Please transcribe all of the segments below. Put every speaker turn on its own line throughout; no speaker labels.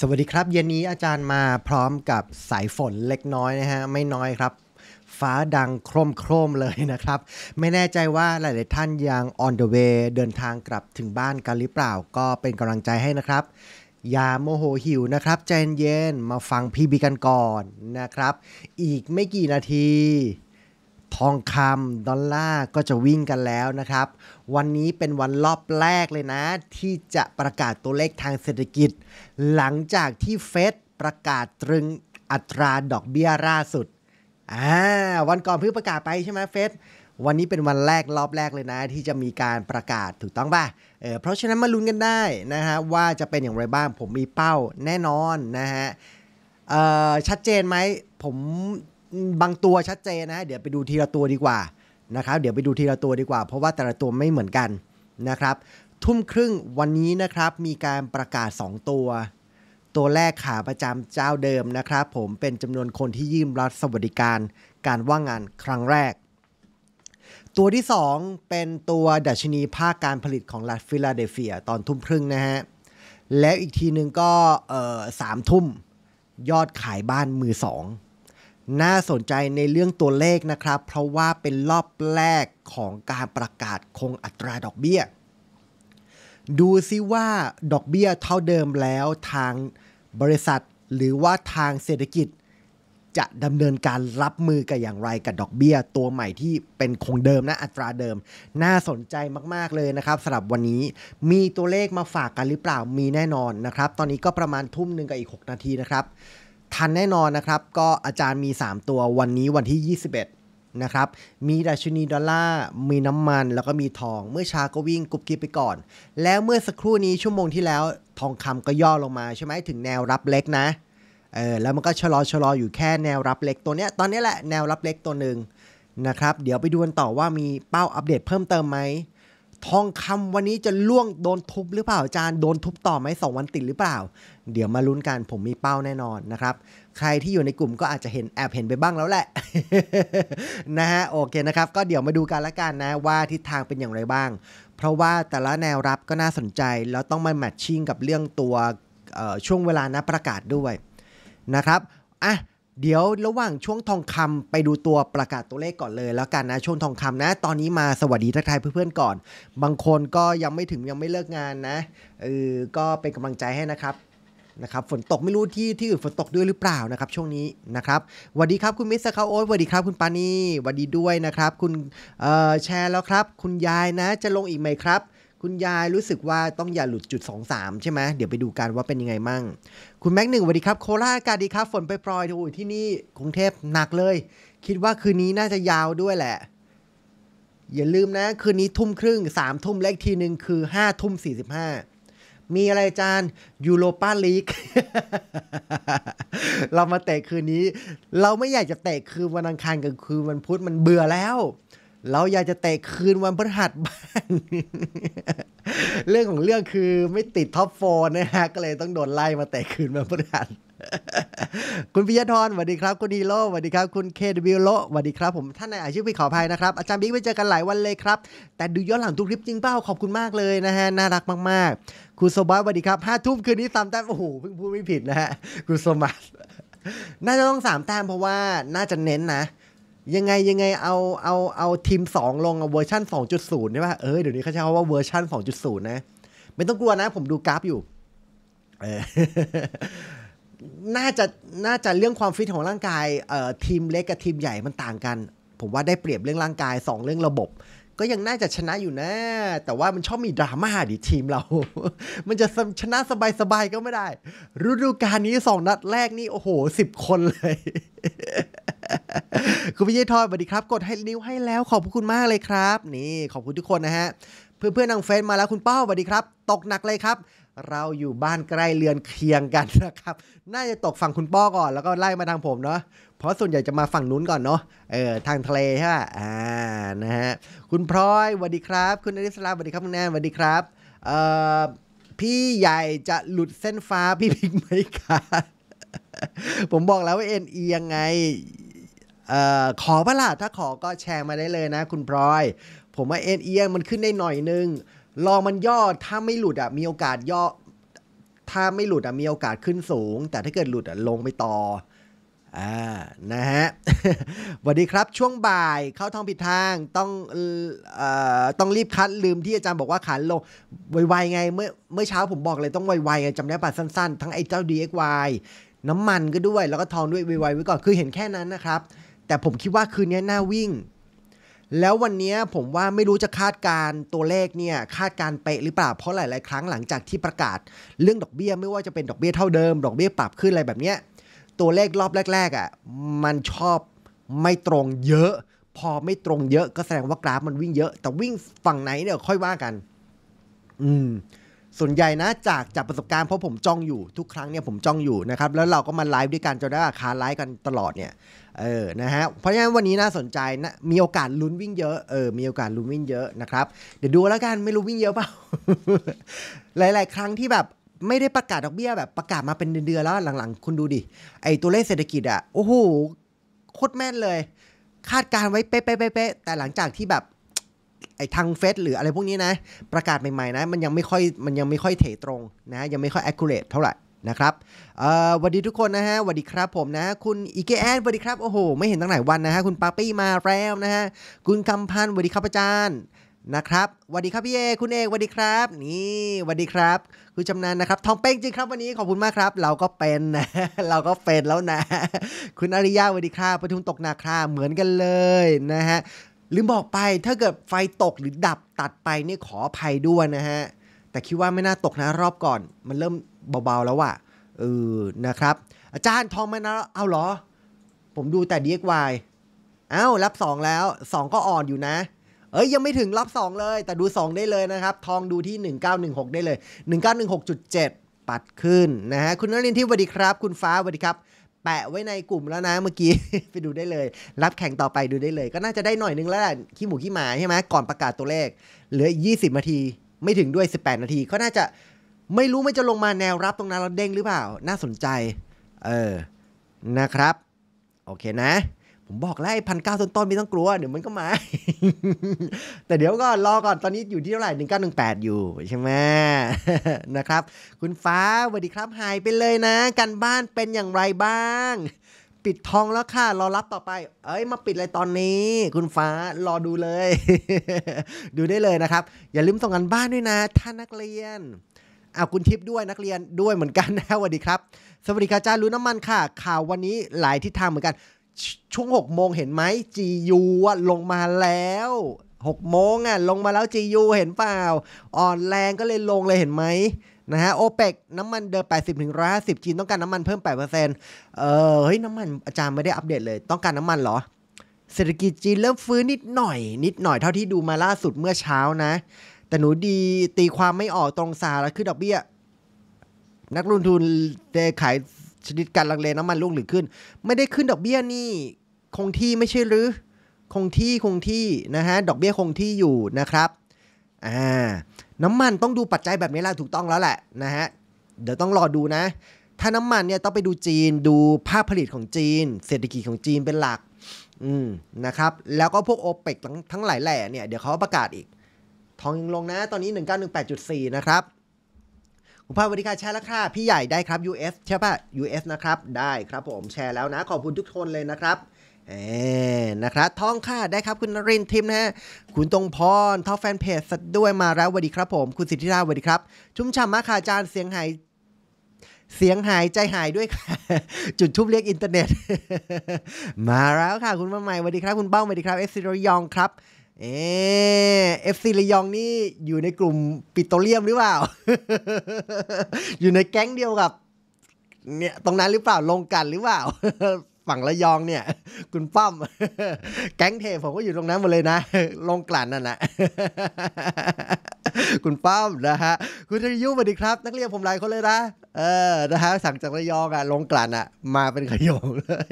สวัสดีครับ เย็นนี้อาจารย์มาพร้อมกับสายฝนเล็กน้อยนะฮะ ไม่น้อยครับฟ้าดังโครมโครมเลยนะครับ ไม่แน่ใจว่าหลาย ๆ ท่านยัง on the way เดินทางกลับถึงบ้านกันหรือเปล่า ก็เป็นกำลังใจให้นะครับอย่าโมโหหิวนะครับ ใจเย็นมาฟังพี่บีกันก่อนนะครับ อีกไม่กี่นาที ทองคำดอลลาร์ก็จะวิ่งกันแล้วนะครับวันนี้เป็นวันรอบแรกเลยนะ ที่จะประกาศตัวเลขทางเศรษฐกิจ หลังจากที่ เฟดประกาศตรึงอัตราดอกเบี้ยล่าสุดอ่าวันก่อนเพิ่งประกาศไปใช่ไหมเฟดวันนี้เป็นวันแรกรอบแรกเลยนะ ที่จะมีการประกาศถูกต้องป่ะเออเพราะฉะนั้นมาลุ้นกันได้นะฮะว่าจะเป็นอย่างไรบ้างผมมีเป้าแน่นอนนะฮะเอ่อชัดเจนไหมผมบางตัวชัดเจนนะเดี๋ยวไปดูทีละตัวดีกว่านะครับเดี๋ยวไปดูทีละตัวดีกว่าเพราะว่าแต่ละตัวไม่เหมือนกันนะครับทุ่มครึ่งวันนี้นะครับมีการประกาศ 2 ตัว ตัวแรกขาประจำเจ้าเดิมนะครับ ผมเป็นจำนวนคนที่ยืมรัฐสวัสดิการการว่างงานครั้งแรก ตัวที่ 2 เป็นตัวดัชนีภาคการผลิตของรัฐฟิลาเดลเฟีย ตอนทุ่มครึ่งนะฮะแล้วอีกทีหนึ่งก็สามทุ่มยอดขายบ้านมือสองน่าสนใจในเรื่องตัวเลขนะครับ เพราะว่าเป็นรอบแรกของการประกาศคงอัตราดอกเบี้ย ดูซิว่าดอกเบี้ยเท่าเดิมแล้วทางบริษัทหรือว่าทางเศรษฐกิจ จะดำเนินการรับมือกับอย่างไรกับดอกเบี้ยตัวใหม่ที่เป็นคงเดิมนะอัตราเดิม น่าสนใจมาก ๆ เลยนะครับสำหรับวันนี้มีตัวเลขมาฝากกันหรือเปล่ามีแน่นอนนะครับ ตอนนี้ก็ประมาณทุ่มหนึ่งกับอีก 6 นาทีนะครับทันแน่นอนนะครับก็อาจารย์มี 3 ตัววันนี้วันที่ 21 นะครับ มีดัชนีดอลลาร์มีน้ำมัน แล้วก็มีทองเมื่อช้าก็วิ่งกุบกิบไปก่อน แล้วเมื่อสักครู่นี้ชั่วโมงที่แล้วทองคำก็ย่อลงมาใช่ไหมถึงแนวรับเล็กนะเออแล้วมันก็ชะลอชะลออยู่แค่แนวรับเล็กตัวเนี้ยตอนนี้แหละแนวรับเล็กตัวหนึ่งนะครับเดี๋ยวไปดูกันต่อว่ามีเป้าอัปเดตเพิ่มเติมไหมทองคำวันนี้จะล่วงโดนทุบหรือเปล่าอาจารย์โดนทุบต่อไหมสองวันติดหรือเปล่า เดี๋ยวมาลุ้นกันผมมีเป้าแน่นอนนะครับ ใครที่อยู่ในกลุ่มก็อาจจะเห็นแอบเห็นไปบ้างแล้วแหละ นะฮะโอเคนะครับ ก็เดี๋ยวมาดูกันละกันนะ ว่าทิศทางเป็นอย่างไรบ้าง เพราะว่าแต่ละแนวรับก็น่าสนใจแล้วต้องมาแมทชิ่งกับเรื่องตัวช่วงเวลานะประกาศด้วยนะครับอ่ะเดี๋ยวระหว่างช่วงทองคำไปดูตัวประกาศตัวเลขก่อนเลย แล้วกันนะช่วงทองคำนะ ตอนนี้มาสวัสดีทักทายเพื่อนๆก่อน บางคนก็ยังไม่ถึงยังไม่เลิกงานนะเออก็เป็นกำลังใจให้นะครับนะครับ ฝนตกไม่รู้ที่ที่อื่นฝนตกด้วยหรือเปล่านะครับ ช่วงนี้นะครับสวัสดีครับคุณมิสคาโอ๊ตสวัสดีครับ คุณปานีสวัสดีด้วยนะครับ คุณแชร์แล้วครับ คุณยายนะจะลงอีกไหมครับคุณยายรู้สึกว่าต้องอย่าหลุดจุด 2-3 ใช่ไหมเดี๋ยวไปดูกันว่าเป็นยังไงมั่ง คุณแม็กหนึ่งสวัสดีครับ โคราชอากาศดีครับ ฝนไปปลอยโอยที่นี่กรุงเทพหนักเลย คิดว่าคืนนี้น่าจะยาวด้วยแหละ อย่าลืมนะ คืนนี้ทุ่มครึ่งสามทุ่มเลขกทีหนึ่งคือห้าทุ่มสี่สิบห้ามีอะไรจานยูโรปาลีกเรามาเตะคืนนี้ เราไม่อยากจะเตะคืนวันอังคารกับคืนวันพุธมันเบื่อแล้วเราอยากจะเตะคืนวันพฤหัสบ้างเรื่องของเรื่องคือไม่ติดท็อปโฟนะฮะ ก็เลยต้องโดนไล่มาเตะคืนวันพฤหัส คุณพิยธรสวัสดีครับคุณฮีโร่สวัสดีครับคุณเคดวิโลสวัสดีครับผมท่านในอาชีพพี่ขออภัยนะครับอาจารย์บิ๊กไปเจอกันหลายวันเลยครับ แต่ดูย้อนหลังทุกคลิปจริงเป้าขอบคุณมากเลยนะฮะ น่ารักมากๆคุณโซบัสสวัสดีครับห้าทุ่มคืนนี้สามแต้มโอ้โหเพิ่งพูดไม่ผิดนะฮะคุณโซมัสน่าจะต้องสามแต้มเพราะว่าน่าจะเน้นนะยังไงยังไงเอาเอาเอาทีม2ลงเอาเวอร์ชัน2.0ุด่ป่ะเออเดี๋ยวนี้เขาใช้คำว่าเวอร์ชัน2.0นะ ไม่ต้องกลัวนะ ผมดูกราฟอยู่เออน่าจะน่าจะเรื่องความฟิตของร่างกาย เอ่อทีมเล็กกับทีมใหญ่มันต่างกัน ผมว่าได้เปรียบเรื่องร่างกาย2เรื่องระบบ ก็ยังน่าจะชนะอยู่นะ แต่ว่ามันชอบมีดราม่าดิทีมเรา มันจะชนะสบายๆก็ไม่ได้ฤดูกาลนี้สองนัด แรกนี่โอ้โหสิบคนเลยคุณพี่เยทอยสวัสดีครับกดให้นิ้วให้แล้วขอบคุณมากเลยครับ นี่ขอบคุณทุกคนนะฮะ เพื่อนเพื่อนทางเฟนมาแล้วคุณเป้าสวัสดีครับ ตกหนักเลยครับ เราอยู่บ้านใกล้เรือนเคียงกันนะครับ น่าจะตกฝั่งคุณป้อก่อนแล้วก็ไล่มาทางผมเนาะเพราะส่วนใหญ่จะมาฝั่งนู้นก่อนเนาะเออทางทะเลใช่ป่ะอ่านะฮะคุณพลอยสวัสดีครับ คุณอริสลาสวัสดีครับคุณแนนสวัสดีครับเอ่อพี่ใหญ่จะหลุดเส้นฟ้าพี่พิกไหมคะผมบอกแล้วว่าเอ็นเอียงไงออขอปล่ะถ้าขอก็แชร์มาได้เลยนะ คุณพลอย ผมว่าเอ็นเอียงมันขึ้นได้หน่อยนึงลองมันย่อถ้าไม่หลุดอ่ะมีโอกาสย่อถ้าไม่หลุดอ่ะมีโอกาสขึ้นสูง แต่ถ้าเกิดหลุดอ่ะลงไปต่ออ่านะฮะวันดีครับช่วงบ่ายเข้าท้องผิดทางต้องเอ่อต้องรีบคัดลืมที่อาจารย์บอกว่าขันลงไวๆ ไง เมื่อเมื่อเช้าผมบอกเลยต้องไวๆไงจำได้ปัดสั้นๆ ทั้งไอ้เจ้า DXY น้ำมันก็ด้วยแล้วก็ทองด้วยไวๆไว้ก่อนคือเห็นแค่นั้นนะครับแต่ผมคิดว่าคืนนี้น่าวิ่ง แล้ววันนี้ผมว่าไม่รู้จะคาดการตัวเลขเนี่ย คาดการเป๊ะหรือเปล่า เพราะหลาย ๆ ครั้งหลังจากที่ประกาศ เรื่องดอกเบี้ยไม่ว่าจะเป็นดอกเบี้ยเท่าเดิม ดอกเบี้ยปรับขึ้นอะไรแบบเนี้ยตัวเลขรอบแรก ๆอะ่ะ มันชอบไม่ตรงเยอะ พอไม่ตรงเยอะ ก็แสดงว่ากราฟมันวิ่งเยอะ แต่วิ่งฝั่งไหนเนี่ยค่อยว่ากัน อืมส่วนใหญ่นะจากจากประสบการณ์เพราะผมจ้องอยู่ทุกครั้งเนี่ยผมจ้องอยู่นะครับแล้วเราก็มาไลฟ์ด้วยกันจนได้ราคาไลฟ์กันตลอดเนี่ยเออนะฮะเพราะฉะนั้นวันนี้น่าสนใจนะ มีโอกาสลุ้นวิ่งเยอะเออมีโอกาสลุ้นวิ่งเยอะนะครับเดี๋ยวดูแล้วกันไม่รู้วิ่งเยอะเปล่าหลายๆ ครั้งที่แบบไม่ได้ประกาศดอกเบี้ยแบบประกาศมาเป็นเดือนๆแล้วหลังๆ คุณดูดิไอตัวเลขเศรษฐกิจอะโอ้โหโคตรแม่นเลย คาดการไว้เป๊ะๆแต่หลังจากที่แบบไอทางเฟสหรืออะไรพวกนี้นะ ประกาศใหม่ๆนะ มันยังไม่ค่อยมันยังไม่ค่อยเถตรงนะยังไม่ค่อย accurate เท่าไหร่นะครับสวัสดีทุกคนนะฮะสวัสดีครับผมนะ คุณอีเกแอนสวัสดีครับโอ้โหไม่เห็นตั้งหลายวันนะฮะ คุณปาปี้มาแล้วนะฮะ คุณคำพันธ์สวัสดีครับอาจารย์นะครับสวัสดีครับพี่เอคุณเอกสวัสดีครับนี่สวัสดีครับคุณจำนานนะครับทองเป้งจริงครับวันนี้ขอบคุณมากครับ เราก็เป็นนะเราก็เป็นแล้วนะ คุณอริยาสวัสดีครับปทุมตกนาคราเหมือนกันเลยนะฮะหรือบอกไปถ้าเกิดไฟตกหรือดับตัดไปนี่ขออภัยด้วยนะฮะ แต่คิดว่าไม่น่าตกนะรอบก่อน มันเริ่มเบาๆแล้วว่ะเออนะครับ อาจารย์ทองไม่นะเอาเหรอ ผมดูแต่ดีเอ้าวรับสองแล้วสองก็อ่อนอยู่นะ เอ้ย ยังไม่ถึงรับสองเลย แต่ดูสองได้เลยนะครับ ทองดูที่หหนนึึ่งเก้า่งหกได้เลยหหหนนึึ่่งงเกก้าจุดเจ็ดปัดขึ้นนะฮะ คุณนรินทร์ที่สวัสดีครับ คุณฟ้าสวัสดีครับแปะไว้ในกลุ่มแล้วนะเมื่อกี้ ไปดูได้เลย รับแข่งต่อไปดูได้เลย ก็น่าจะได้หน่อยนึงแล้วแหละขี้หมูขี้หมาใช่ไหมก่อนประกาศตัวเลขเหลือี20 นาที ไม่ถึงด้วย 18 นาทีก็น่าจะไม่รู้ไม่จะลงมาแนวรับตรงนั้นเราเด้งหรือเปล่าน่าสนใจ เออ นะครับ โอเคนะผมบอกแล้วไอ้พันเก้าต้นๆไม่ต้องกลัวเดี๋ยวมันก็มาแต่เดี๋ยวก็รอก่อนตอนนี้อยู่ที่เท่าไหร่หนึ่งเก้าหนึ่งแปดอยู่ใช่ไหมนะครับ คุณฟ้าสวัสดีครับหายไปเลยนะ กันบ้านเป็นอย่างไรบ้าง ปิดทองแล้วค่ะรอรับต่อไป เอ้ยมาปิดอะไรตอนนี้ คุณฟ้ารอดูเลย ดูได้เลยนะครับ อย่าลืมส่งกันบ้านด้วยนะท่านนักเรียนอาคุณทิพย์ด้วยนักเรียนด้วยเหมือนกันนะสวัสดีครับสวัสดีค่ะจ้ารู้น้ำมันค่ะ ข่าววันนี้หลายทิศทางเหมือนกันช่วงหกโมงเห็นไหมจียูอ่ะลงมาแล้วหกโมงอ่ะลงมาแล้วจียูเห็นเปล่าอ่อนแรงก็เลยลงเลยเห็นไหมนะฮะโอเปกน้ำมันเดิมิบถึงร้อยสิบจีนต้องการ น้ำมันเพิ่มแปดเปอร์์เเซ็นตออเฮ้ย น้ำมันอาจารย์ไม่ได้อัปเดตเลยต้องการน้ำมันเหรอเศรษฐกิจจีนเริ่มฟื้นนิดหน่อย นิดหน่อยเท่าที่ดูมาล่าสุดเมื่อเช้านะ แต่หนูดีตีความไม่ออกตรงสาแล้วคือดอกเบี้ย นักลงทุนเดขายชนิดการลังเลน้ำมันร่วงหรือขึ้น ไม่ได้ขึ้นดอกเบี้ยนี่คงที่ไม่ใช่หรือ คงที่คงที่นะฮะดอกเบี้ยคงที่อยู่นะครับอ่าน้ำมันต้องดูปัจจัยแบบนี้ละถูกต้องแล้วแหละนะฮะเดี๋ยวต้องรอดูนะ ถ้าน้ำมันเนี่ยต้องไปดูจีนดูภาพผลิตของจีน เศรษฐกิจของจีนเป็นหลัก อืมนะครับ แล้วก็พวกโอเปกทั้งหลายแหล่เนี่ย เดี๋ยวเขาประกาศอีก ทองยังลงนะ ตอนนี้1918.4 นะครับคุณภาพวันดีค่ะแชร์แล้วค่ะพี่ใหญ่ได้ครับ US ใช่ป่ะ US นะครับได้ครับผมแชร์แล้ว นะขอบคุณทุกคนเลยนะครับ เอนะครับท้องค่ะได้ครับ คุณนรินทิมนะฮะคุณตรงพรท่าแฟนเพจสดด้วยมาแล้วสวัสดีครับผม คุณสิทธิราสวัสดีครับชุ่มฉ่ำมากค่ะอาจารย์เสียงหาย เสียงหายใจหายด้วยค่ะจุดทุบเรียกอินเทอร์เน็ต มาแล้วค่ะคุณมาใหม่สวัสดีครับ คุณเบ้าสวัสดีครับเอสซิโรยองครับเอเอฟซีระยองนี่ อยู่ในกลุ่มปิโตรเลียมหรือเปล่าอยู่ในแก๊งเดียวกับเนี่ยตรงนั้นหรือเปล่าลงกันหรือเปล่าฝั่งระยองเนี่ย คุณป้อม แก๊งเทพผมก็อยู่ตรงนั้นหมดเลยนะลงกลั่นนั่นนะคุณป้อมนะฮะคุณทริยุสวัสดีครับ นักเรียนผมหลายคนเลยนะเออนะฮะสั่งจากระยองอะลงกลั่นอ่ะ มาเป็นขยงเลย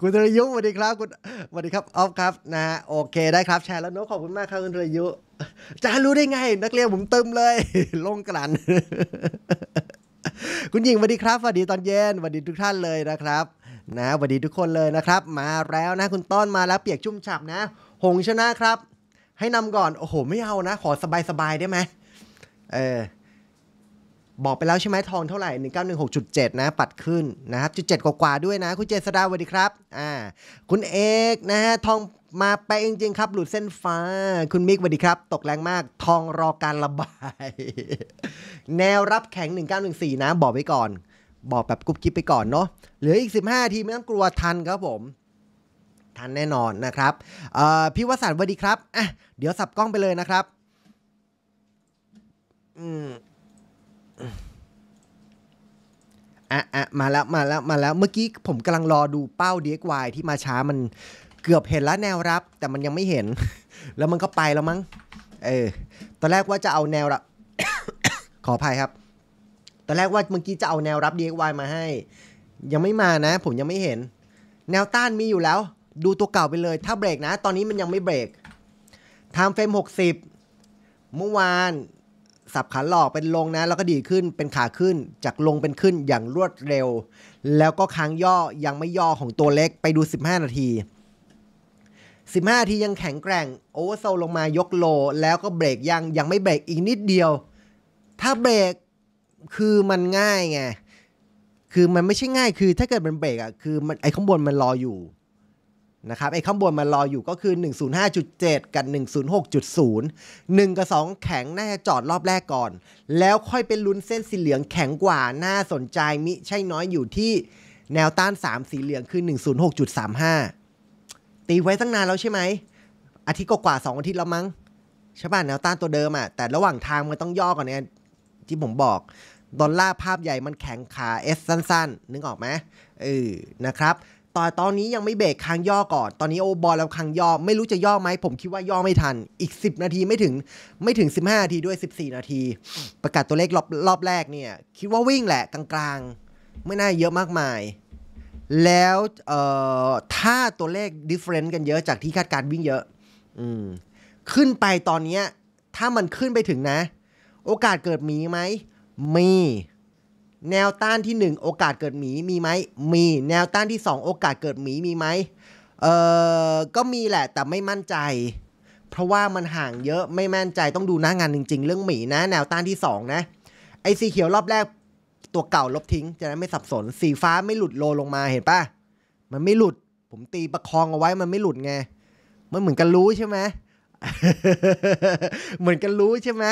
คุณธรยุสวัสดีครับคุณสวัสดีครับออฟครับนะฮะโอเค ได้ครับแชร์แล้วเนาะขอบคุณมากครับคุณธรยุ จะรู้ได้ไงนักเรียนผมตึมเลย ลงกลั่นคุณหญิงสวัสดีครับสวัสดีตอนเย็นสวัสดีทุกท่านเลยนะครับ นะสวัสดีทุกคนเลยนะครับ มาแล้วนะ คุณต้นมาแล้วเปียกชุ่มฉ่ำนะ หงชนะครับ ให้นำก่อนโอ้โหไม่เอานะ ขอสบายๆได้ไหมเออบอกไปแล้วใช่ไหมทองเท่าไหร่ 1916.7 นะ ปัดขึ้นนะครับจุดเจ็ดกว่าด้วยนะ คุณเจษดาสวัสดีครับ อ่า คุณเอกนะฮะ ทองมาไปจริงๆครับ หลุดเส้นฟ้า คุณมิกสวัสดีครับ ตกแรงมาก ทองรอการระบาย แนวรับแข็ง 1914 นะ บอกไว้ก่อน บอกแบบกุ๊บกิ๊บไปก่อนเนาะเหลืออีก 15ทีไม่ต้องกลัวทันครับผม ทันแน่นอนนะครับพี่วสันต์สวัสดีครับอ่ะเดี๋ยวสับกล้องไปเลยนะครับ อืมอ่ะอ่ะมาแล้วมาแล้วมาแล้วเมื่อกี้ผมกำลังรอดูเป้าดีเวายที่มาช้ามันเกือบเห็นแล้วแนวรับ แต่มันยังไม่เห็น แล้วมันก็ไปแล้วมั้งเออ ตอนแรกว่าจะเอาแนวรับขออภัยครับตอนแรกว่าเมื่อกี้จะเอาแนวรับดีเวายมาให้ ยังไม่มานะ ผมยังไม่เห็น แนวต้านมีอยู่แล้ว ดูตัวเก่าไปเลย ถ้าเบรกนะ ตอนนี้มันยังไม่เบรกไทม์เฟรม60เมื่อวานสับขาหลอกเป็นลงนะแล้วก็ดีขึ้นเป็นขาขึ้นจากลงเป็นขึ้นอย่างรวดเร็ว แล้วก็ค้างย่อยังไม่ย่อของตัวเล็กไปดู 15 นาที 15นาทียังแข็งแกร่งโอเวอร์โซลงมายกโล แล้วก็เบรกยังยังไม่เบรกอีกนิดเดียว ถ้าเบรกคือมันง่ายไงคือมันไม่ใช่ง่ายคือถ้าเกิดมันเบรกอ่ะคือมันไอ้ข้างบนมันรออยู่นะครับไอ้ข้างบนมันรออยู่ก็คือ 105.7 กับ 106.0 1 กับ 2 แข็งน่าจะจอดรอบแรกก่อน แล้วค่อยเป็นลุ้นเส้นสีเหลืองแข็งกว่าน่าสนใจมิใช่น้อยอยู่ที่แนวต้าน 3 สีเหลืองคือ 106.35 ตีไว้ตั้งนานแล้วใช่ไหมอาทิตย์กว่าๆ2อาทิตย์แล้วมั้งใช่ป่ะแนวต้านตัวเดิมอะ่ะแต่ระหว่างทางมันต้องย่อก่อนเนี่ยที่ผมบอกดอลลาร์ภาพใหญ่มันแข็งขาเอสสั้นๆ นึกออกไหมเออนะครับตอนตอนนี้ยังไม่เบรกค้างย่อก่อน ตอนนี้โอบอลแล้วค้างย่อ ไม่รู้จะย่อไหม ผมคิดว่าย่อไม่ทันอีก 10 นาทีไม่ถึงไม่ถึง15 นาทีด้วย 14 นาที ประกาศตัวเลขรอบรอบแรกเนี่ย คิดว่าวิ่งแหละกลางๆไม่น่าเยอะมากมาย แล้วเอ่อถ้าตัวเลขดิเฟรนต์กันเยอะจากที่คาดการวิ่งเยอะ อืมขึ้นไปตอนเนี้ยถ้ามันขึ้นไปถึงนะ โอกาสเกิดมีไหมมีแนวต้านที่ 1 โอกาสเกิดหมีมีไหม มีแนวต้านที่ 2 โอกาสเกิดหมีมีไหม เออก็มีแหละแต่ไม่มั่นใจ เพราะว่ามันห่างเยอะไม่มั่นใจต้องดูหน้างานจริง ๆ เรื่องหมีนะแนวต้านที่ 2 นะไอสีเขียวรอบแรกตัวเก่าลบทิ้ง จะได้ไม่สับสนสีฟ้าไม่หลุดโลลงมาเห็นปะมันไม่หลุด ผมตีประคองเอาไว้มันไม่หลุดไงมันเหมือนกันรู้ใช่ไหมเหมือนกันรู้ใช่ไหม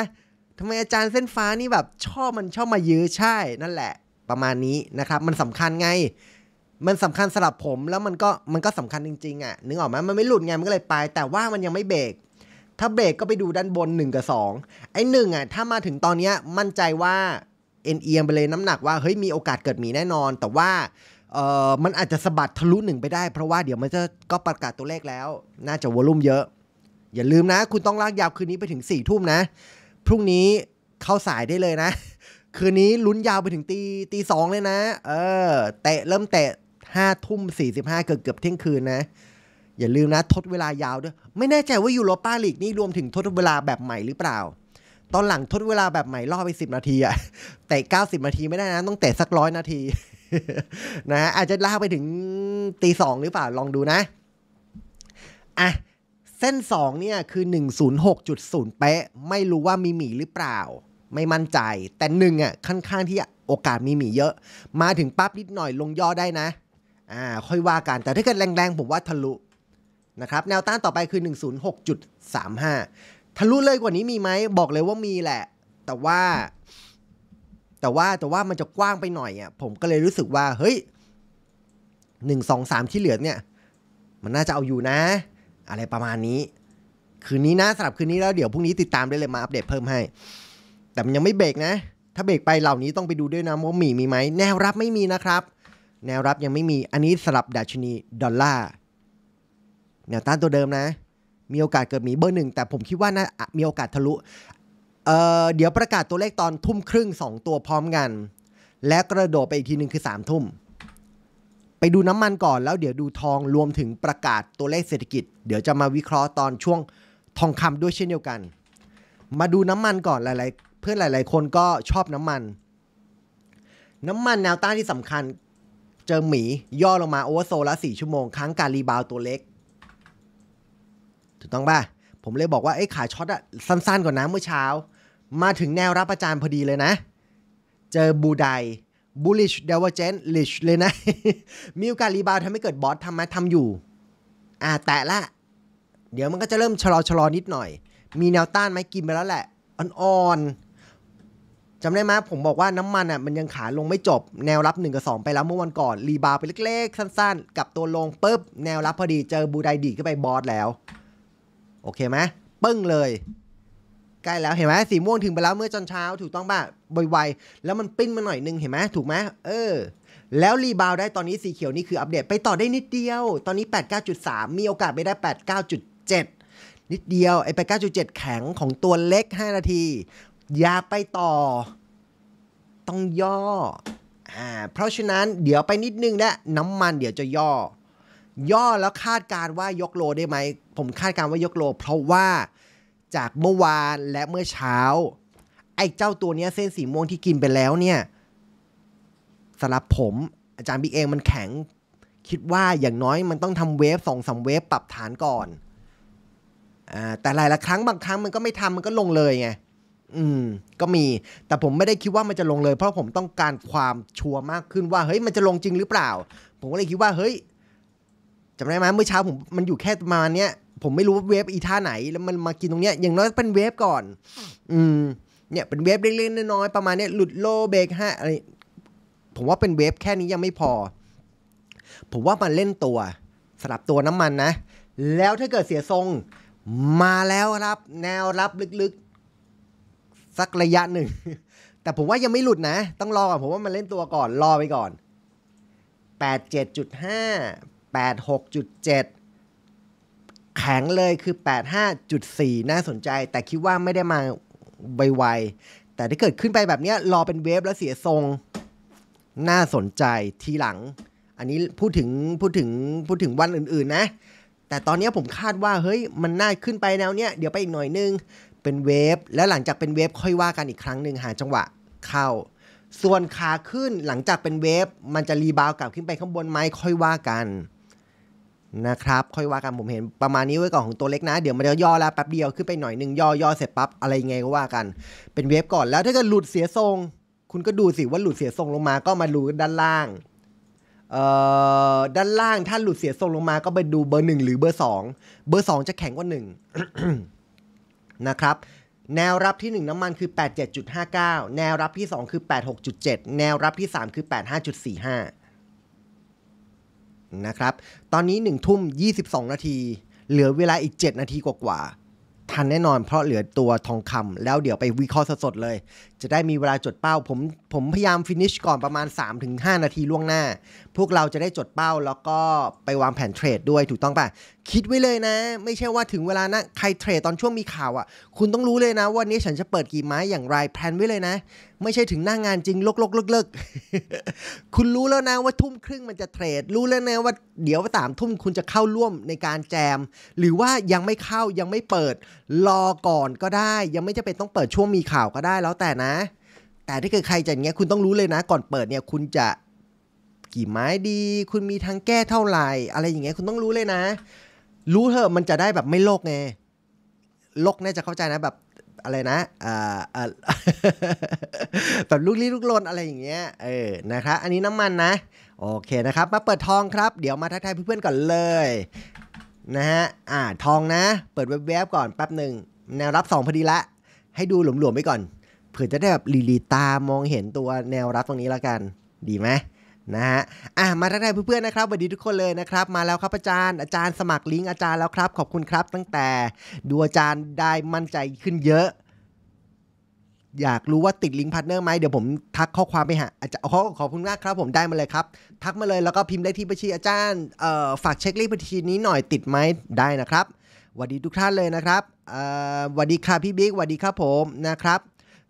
ทำไมอาจารย์เส้นฟ้านี่แบบชอบมันชอบมายื้อใช่ นั่นแหละประมาณนี้นะครับ มันสำคัญไง มันสำคัญสำหรับผมแล้วมันก็มันก็สำคัญจริงๆอะ่ะนึกออกไหมมันไม่หลุดไง มันก็เลยไป แต่ว่ามันยังไม่เบรกถ้าเบรกก็ไปดูด้านบน 1 กับ 2 ไอ้หนึ่งอ่ะถ้ามาถึงตอนนี้มั่นใจว่าเอ็นเอียงไปเลยน้ำหนักว่าเฮ้ยมีโอกาสเกิดหมีแน่นอน แต่ว่าเอ่อมันอาจจะสะบัดทะลุหนึ่งไปได้เพราะว่าเดี๋ยวมันจะก็ประกาศตัวเลขแล้ว น่าจะวอลุ่มเยอะ อย่าลืมนะ คุณต้องลากยาวคืนนี้ไปถึง4ี่ทุ่มนะพรุ่งนี้เข้าสายได้เลยนะ คืนนี้ลุ้นยาวไปถึงตีตีสองเลยนะเออเตะเริ่มเตะห้าทุ่มสี่สิบห้าเกือบเกือบเที่ยงคืนนะ อย่าลืมนะ ทดเวลายาวด้วย ไม่แน่ใจว่ายูโรป้าลีกนี่รวมถึงทดเวลาแบบใหม่หรือเปล่า ตอนหลังทดเวลาแบบใหม่ล่อไปสิบนาทีอะเตะเก้าสิบนาทีไม่ได้นะ ต้องเตะสักร้อยนาทีนะอาจจะล่าไปถึงตีสองหรือเปล่า ลองดูนะอ่ะเส้น 2 เนี่ยคือ 106.0เป๊ะไม่รู้ว่ามีหมีหรือเปล่า ไม่มั่นใจ แต่หนึ่งอ่ะค่อนข้างที่โอกาสมีหมีเยอะ มาถึงปั๊บนิดหน่อยลงย่อได้นะ อ่า ค่อยว่ากันแต่ถ้าเกิดแรงๆผมว่าทะลุนะครับ แนวต้านต่อไปคือ 106.35 ทะลุเลยกว่านี้มีไหมบอกเลยว่ามีแหละ แต่ว่า แต่ว่าแต่ว่ามันจะกว้างไปหน่อยอ่ะผมก็เลยรู้สึกว่า เฮ้ยหนึ่งสองสามที่เหลือเนี่ย มันน่าจะเอาอยู่นะอะไรประมาณนี้ คืนนี้นะสำหรับคืนนี้แล้ว เดี๋ยวพรุ่งนี้ติดตามได้เลยมาอัปเดตเพิ่มให้ แต่มันยังไม่เบรกนะ ถ้าเบรกไปเหล่านี้ต้องไปดูด้วยนะว่ามีมีไหมแนวรับไม่มีนะครับ แนวรับยังไม่มีอันนี้สลับดัชนีดอลลาร์แนวต้านตัวเดิมนะ มีโอกาสเกิดมีเบอร์หนึ่ง แต่ผมคิดว่านะมีโอกาสทะลุเเดี๋ยวประกาศตัวเลขตอนทุ่มครึ่ง2ตัวพร้อมกัน และกระโดดไปอีกทีหนึ่งคือ3ามทุ่มไปดูน้ำมันก่อนแล้วเดี๋ยวดูทองรวมถึงประกาศตัวเลขเศรษฐกิจ เดี๋ยวจะมาวิเคราะห์ตอนช่วงทองคำด้วยเช่นเดียวกัน มาดูน้ำมันก่อนหลายๆ เพื่อนหลาย ๆ คนก็ชอบน้ำมัน น้ำมันแนวต้านที่สำคัญ เจอหมีย่อลงมาโอเวอร์โซละสี่ชั่วโมงค้างการรีบาวตัวเล็กถูกต้องป่ะ ผมเลยบอกว่าไอ้ขาช็อตอะสั้นๆก่อนนะเมื่อเช้า มาถึงแนวรับประจานพอดีเลยนะ เจอบูได bullish divergent lish เลยนะ มีโอกาสรีบาวทำให้เกิดบอสทำไหมทำอยู่ อ่าแต่ละ เดี๋ยวมันก็จะเริ่มชะลอชะลอนิดหน่อย มีแนวต้านไหมกินไปแล้วแหละ อ่อนๆจำได้ไหม ผมบอกว่าน้ำมันอ่ะมันยังขาลงไม่จบ แนวรับ1กับ 2 ไปแล้วเมื่อวันก่อน รีบาวไปเล็กๆ สั้นๆ กับตัวลงปุ๊บ แนวรับพอดีเจอบูไดดีก็ไปบอสแล้ว โอเคไหมปึ้งเลยใกล้แล้วเห็นไหมสีม่วงถึงไปแล้วเมื่อจนเช้าถูกต้องป่ะไวๆแล้วมันปิ้นมาหน่อยนึงเห็นไหมถูกไหมเออ แล้วรีบาวได้ตอนนี้สีเขียวนี่คืออัปเดตไปต่อได้นิดเดียว ตอนนี้ 89.3 มีโอกาสไปได้ 89.7 นิดเดียวไอ้8 9.7 แข็งของตัวเล็ก 5 นาที อย่าไปต่อ ต้องย่ออ่าเพราะฉะนั้นเดี๋ยวไปนิดนึงนะน้ำมันเดี๋ยวจะย่อ ย่อแล้วคาดการว่ายกโลได้ไหมผมคาดการว่ายกโลเพราะว่าจากเมื่อวานและเมื่อเช้า ไอ้เจ้าตัวเนี้ยเส้นสีม่วงที่กินไปแล้วเนี่ยสำหรับผม อาจารย์บิ๊กเองมันแข็งคิดว่าอย่างน้อยมันต้องทำเวฟสองสาเวฟปรับฐานก่อนอ่าแต่หลายละครั้งบางครั้งมันก็ไม่ทำมันก็ลงเลยไงอืม ก็มี แต่ผมไม่ได้คิดว่ามันจะลงเลย เพราะผมต้องการความชัวร์มากขึ้นว่าเฮ้ย มันจะลงจริงหรือเปล่า ผมก็เลยคิดว่าเฮ้ยจำได้ไหมเมื่อเช้าผมมันอยู่แค่ประมาณเนี้ยผมไม่รู้ว่าเวฟอีท่าไหนแล้วมันมากินตรงเนี้ยอย่างน้อยเป็นเวฟก่อน อืมเนี่ยเป็นเวฟเล็กๆน้อยๆประมาณเนี้ย หลุดโลเบรกฮะอะไรผมว่าเป็นเวฟแค่นี้ยังไม่พอ ผมว่ามันเล่นตัวสลับตัวน้ำมันนะแล้วถ้าเกิดเสียทรง มาแล้วครับ แนวรับลึกๆสักระยะหนึ่ง แต่ผมว่ายังไม่หลุดนะ ต้องรอก่อนผมว่ามันเล่นตัวก่อน รอไปก่อน87.5 86.7แข็งเลยคือ 85.4 น่าสนใจ แต่คิดว่าไม่ได้มาไวๆแต่ถ้าเกิดขึ้นไปแบบนี้รอเป็นเวฟแล้วเสียทรง น่าสนใจทีหลัง อันนี้พูดถึงพูดถึงพูดถึงวันอื่นๆนะ แต่ตอนนี้ผมคาดว่าเฮ้ยมันน่าขึ้นไปแนวเนี้ยเดี๋ยวไปอีกหน่อยนึง เป็นเวฟแล้วหลังจากเป็นเวฟค่อยว่ากันอีกครั้งหนึ่งหาจังหวะเข้า ส่วนขาขึ้นหลังจากเป็นเวฟมันจะรีบาวกลับขึ้นไปข้างบนไหมค่อยว่ากันนะครับค่อยว่ากันผมเห็นประมาณนี้ไว้ก่อนของตัวเล็กนะเดี๋ยวมันจะย่อแล้วแป๊บเดียวขึ้นไปหน่อยหนึ่งย่อย่อเสร็จปั๊บอะไรไงก็ว่ากัน เป็นเวฟก่อนแล้วถ้าเกิดหลุดเสียทรง คุณก็ดูสิว่าหลุดเสียทรงลงมาก็มาดูด้านล่างเอ่อด้านล่างถ้าหลุดเสียทรงลงมา ก็ไปดูเบอร์หนึ่งหรือเบอร์สองเบอร์สองจะแข็งกว่าหนึ่งนะครับ แนวรับที่1น้ำมันคือ87.59 แนวรับที่ 2 คือ 86.7แนวรับที่ 3คือ85.45นะครับ ตอนนี้ 1 ทุ่ม 22 นาที เหลือเวลาอีก 7 นาทีกว่าๆ ทันแน่นอนเพราะเหลือตัวทองคำแล้วเดี๋ยวไปวิเคราะห์สดๆเลย จะได้มีเวลาจดเป้าผมผมพยายามฟินิชก่อนประมาณ3-5 นาทีล่วงหน้าพวกเราจะได้จดเป้าแล้วก็ไปวางแผนเทรดด้วยถูกต้องป่ะคิดไว้เลยนะ ไม่ใช่ว่าถึงเวลานะใครเทรดตอนช่วงมีข่าวอะ่ะ คุณต้องรู้เลยนะวันนี้ฉันจะเปิดกี่ไม้อย่างไรแพนไว้เลยนะ ไม่ใช่ถึงหน้างานจริงลกลกเลิกคุณรู้แล้วนะว่าทุ่มครึ่งมันจะเทรดรู้แล้วนะว่า เดี๋ยวสามทุ่มคุณจะเข้าร่วมในการแจม หรือว่ายังไม่เข้ายังไม่เปิดรอก่อนก็ได้ ยังไม่จะเป็นต้องเปิดช่วงมีข่าวก็ได้แล้วแต่นะ แต่ถ้าเกิดใครจะอย่างเงี้ยคุณต้องรู้เลยนะ ก่อนเปิดเนี่ยคุณจะี่ไม้ดีคุณมีทางแก้เท่าไหร่อะไรอย่างเงี้ยคุณต้องรู้เลยนะ รู้เถอะมันจะได้แบบไม่โลกไงโลกน่าจะเข้าใจนะ แบบอะไรนะแบบลูกลี้ลูกลนอะไรอย่างเงี้ย เออนะครับอันนี้น้ำมันนะ โอเคนะครับมาเปิดทองครับ เดี๋ยวมาทักทายเพื่อนๆก่อน เลยนะฮะอ่าทองนะเปิดแวบๆ ก่อนแป๊บหนึ่งแนวรับ2พอดีละ ให้ดูหลวมๆไปก่อน เผื่อจะได้แบบลีลีตามองเห็นตัวแนวรับตรงนี้แล้วกัน ดีไหมนะฮะอ่ะมาทักทายเพื่อนๆนะครับสวัสดีทุกคนเลยนะครับ มาแล้วครับอาจารย์อาจารย์ สมัครลิงก์อาจารย์แล้วครับขอบคุณครับตั้งแต่ดูอาจารย์ได้มั่นใจขึ้นเยอะ อยากรู้ว่าติดลิงก์พาร์ทเนอร์ไหมเดี๋ยวผมทักข้อความไปหาอาจารย์ขอขอบคุณมากครับผมได้มาเลยครับ ทักมาเลยแล้วก็พิมพ์ได้ที่บัญชีอาจารย์เอ่อฝากเช็คเลขบัญชีนี้หน่อยติดไหมได้นะครับสวัสดีทุกท่านเลยนะครับเอ่อสวัสดีครับพี่บิ๊กสวัสดีครับผมนะครับ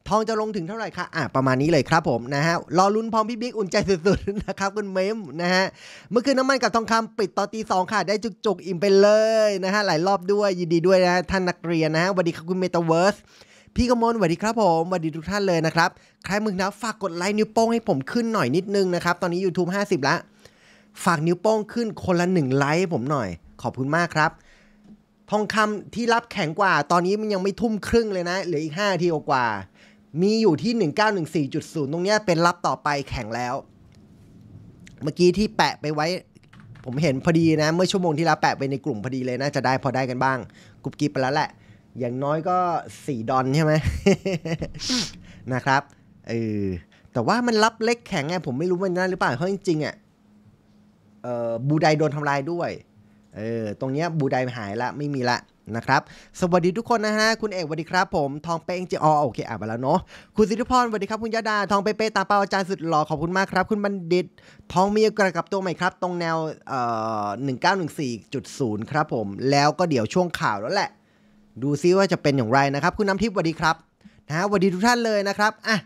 ทองจะลงถึงเท่าไหร่คะ อ่ะ ประมาณนี้เลยครับผมนะฮะ รอลุ้นพร้อมพี่บิ๊ก อุ่นใจสุดๆ นะครับ คุณเมมนะฮะ เมื่อคืนน้ำมันกับทองคำปิดตอนตีสองค่ะ ได้จุกๆ อิ่มไปเลยนะฮะหลายรอบด้วย ยินดีด้วยนะท่านนักเรียนนะฮะสวัสดีครับคุณเมตาเวิร์สพี่กมลสวัสดีครับผมสวัสดีทุกท่านเลยนะครับ ใครมึงนะฝากกดไลค์นิ้วโป้งให้ผมขึ้นหน่อยนิดนึงนะครับตอนนี้ YouTube 50ละฝากนิ้วโป้งขึ้นคนละหนึ่งไลค์ผมหน่อย ขอบคุณมากครับทองคำที่รับแข็งกว่า ตอนนี้มันยังไม่ทุ่มครึ่งเลยนะเหลืออีก5ทีกว่ามีอยู่ที่1914.0ตรงนี้เป็นรับต่อไปแข็งแล้ว เมื่อกี้ที่แปะไปไว้ ผมเห็นพอดีนะเมื่อชั่วโมงที่แล้วแปะไปในกลุ่มพอดีเลยน่าจะได้พอได้กันบ้างกรุบกริบไปแล้วแหละอย่างน้อยก็สี่ดอนใช่ไหม นะครับเออแต่ว่ามันรับเล็กแข็งไงผมไม่รู้มันน่าหรือเปล่าเพราะจริงๆอ่ะเออบูไดโดนทำลายด้วย เออตรงเนี้ยบูไดหายละไม่มีละนะครับ สวัสดีทุกคนนะฮะ คุณเอกสวัสดีครับผม ทองเป้งเจอโอเคอ่านมาแล้วเนาะคุณสิทธิพรสวัสดีครับคุณยดาทองเป้เป้ตาเปาอาจารย์สุดหล่อขอบคุณมากครับ คุณบัณฑิตทองมีกระกับตัวใหม่ครับ ตรงแนวเอ่อหนึ่งเก้าหนึ่งสี่จุดศูนย์ครับผมแล้วก็เดี๋ยวช่วงข่าวแล้วแหละ ดูซิว่าจะเป็นอย่างไรนะครับ คุณน้ำทิพย์สวัสดีครับนะสวัสดีทุกท่านเลยนะครับอ่ะ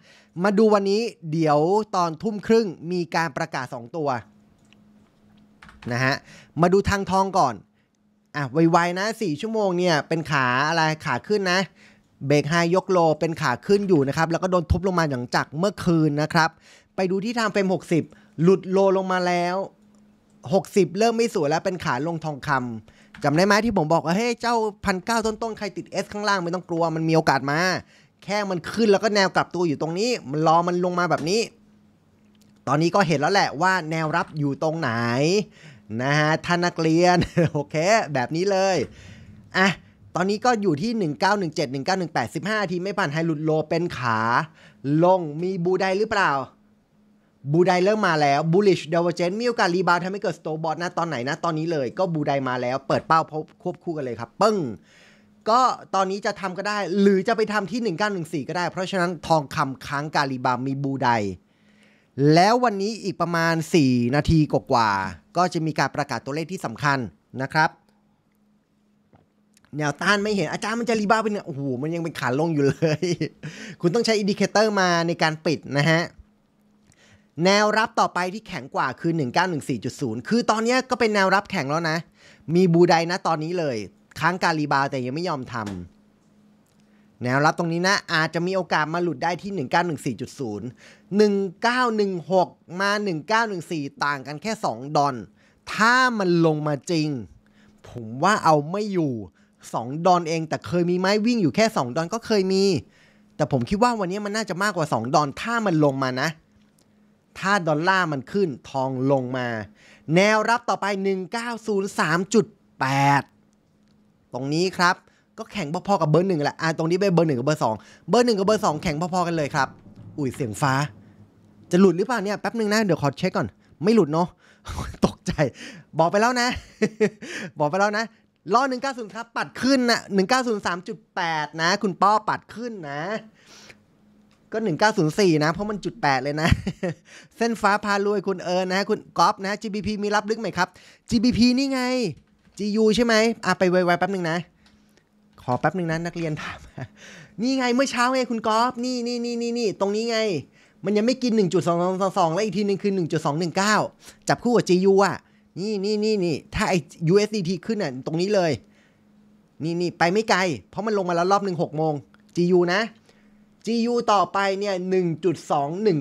มาดูวันนี้เดี๋ยวตอนทุ่มครึ่งมีการประกาศ 2 ตัวนะฮะมาดูทางทองก่อนอ่ะไวๆนะสี่ชั่วโมงเนี่ย เป็นขาอะไร ขาขึ้นนะเบรกไฮยกโลเป็นขาขึ้นอยู่นะครับ แล้วก็โดนทุบลงมาอย่างจากเมื่อคืนนะครับ ไปดูที่ทางเฟรม60 หลุดโลลงมาแล้ว 60 เริ่มไม่สวยแล้วเป็นขาลงทองคำจำได้ไหมที่ผมบอกว่าเฮ้ยเจ้าพันเก้าต้นๆใครติด S ข้างล่างไม่ต้องกลัวมันมีโอกาสมา แค่มันขึ้นแล้วก็แนวกลับตัวอยู่ตรงนี้มันรอมันลงมาแบบนี้ ตอนนี้ก็เห็นแล้วแหละว่าแนวรับอยู่ตรงไหนนะฮะท่านนักเรียน โอเค แบบนี้เลย อ่ะ ตอนนี้ก็อยู่ที่ 1917 1918 15ทีไม่ผ่านไฮลุดโลเป็นขา ลงมีบูไดหรือเปล่า บูไดเริ่มมาแล้วบูลิชเดวเจนมีโอกาสรีบาวทำให้เกิดสโตบอร์ดนะตอนไหนนะตอนนี้เลยก็บูไดมาแล้ว เปิดเป้าพบควบคู่กันเลยครับ ปึ้ง ก็ตอนนี้จะทำก็ได้ หรือจะไปทำที่ 1914 ก็ได้ เพราะฉะนั้นทองคำค้างการีบามีบูไดแล้ววันนี้อีกประมาณ 4 นาทีกว่า ก็จะมีการประกาศตัวเลขที่สำคัญนะครับ แนวต้านไม่เห็น อาจารย์มันจะรีบ้าเป็น โอ้โห มันยังเป็นขาลงอยู่เลย คุณต้องใช้อินดิเคเตอร์มาในการปิดนะฮะ แนวรับต่อไปที่แข็งกว่าคือ 1914.0 คือตอนนี้ก็เป็นแนวรับแข็งแล้วนะ มีบูไดนะตอนนี้เลยค้างการรีบาแต่ยังไม่ยอมทำแนวรับตรงนี้นะ อาจจะมีโอกาสมาหลุดได้ที่1914.0 1916 มา 1914 ต่างกันแค่ 2ดอนถ้ามันลงมาจริง ผมว่าเอาไม่อยู่ 2ดอนเองแต่เคยมีไหมวิ่งอยู่แค่ 2ดอนก็เคยมีแต่ผมคิดว่าวันนี้มันน่าจะมากกว่า 2 ดอนถ้ามันลงมานะ ถ้าดอลลาร์มันขึ้นทองลงมา แนวรับต่อไป1903.8ตรงนี้ครับก็แข่งพอๆกับเบอร์หนึ่งแหละ อ่า ตรงนี้เป็นเบอร์หนึ่งกับเบอร์สองเบอร์หนึ่งกับเบอร์สองแข่งพอๆกันเลยครับ อุ้ยเสียงฟ้า จะหลุดหรือเปล่าเนี่ย แป๊บหนึ่งนะ เดี๋ยวขอเช็คก่อน ไม่หลุดเนาะ ตกใจ บอกไปแล้วนะ บอกไปแล้วนะล้อ190ครับ ปัดขึ้นนะ1903.8 นะ คุณป้อปัดขึ้นนะ ก็ 1904 นะ เพราะมันจุด8เลยนะ เส้นฟ้า พารวยคุณเอิญนะ คุณก๊อฟนะ GBP มีรับลึกไหมครับ GBP นี่ไง GU ใช่ไหมอ่ะไปไวๆแป๊บนึงนะขอแป๊บหนึ่งนะนักเรียนถาม นี่ไงเมื่อเช้าไงคุณกอล์ฟนี่นี่นี่นี่นี่ ตรงนี้ไง มันยังไม่กิน 1.222 แล้วอีกทีนึงคือ 1.219 จับคู่กับ GU อ่ะ นี่นี่นี่นี่ถ้าไอ USDT ขึ้นอ่ะ ตรงนี้เลย นี่นี่ไปไม่ไกล เพราะมันลงมาแล้วรอบหนึ่ง6โมง GU นะ GU ต่อไปเนี่ย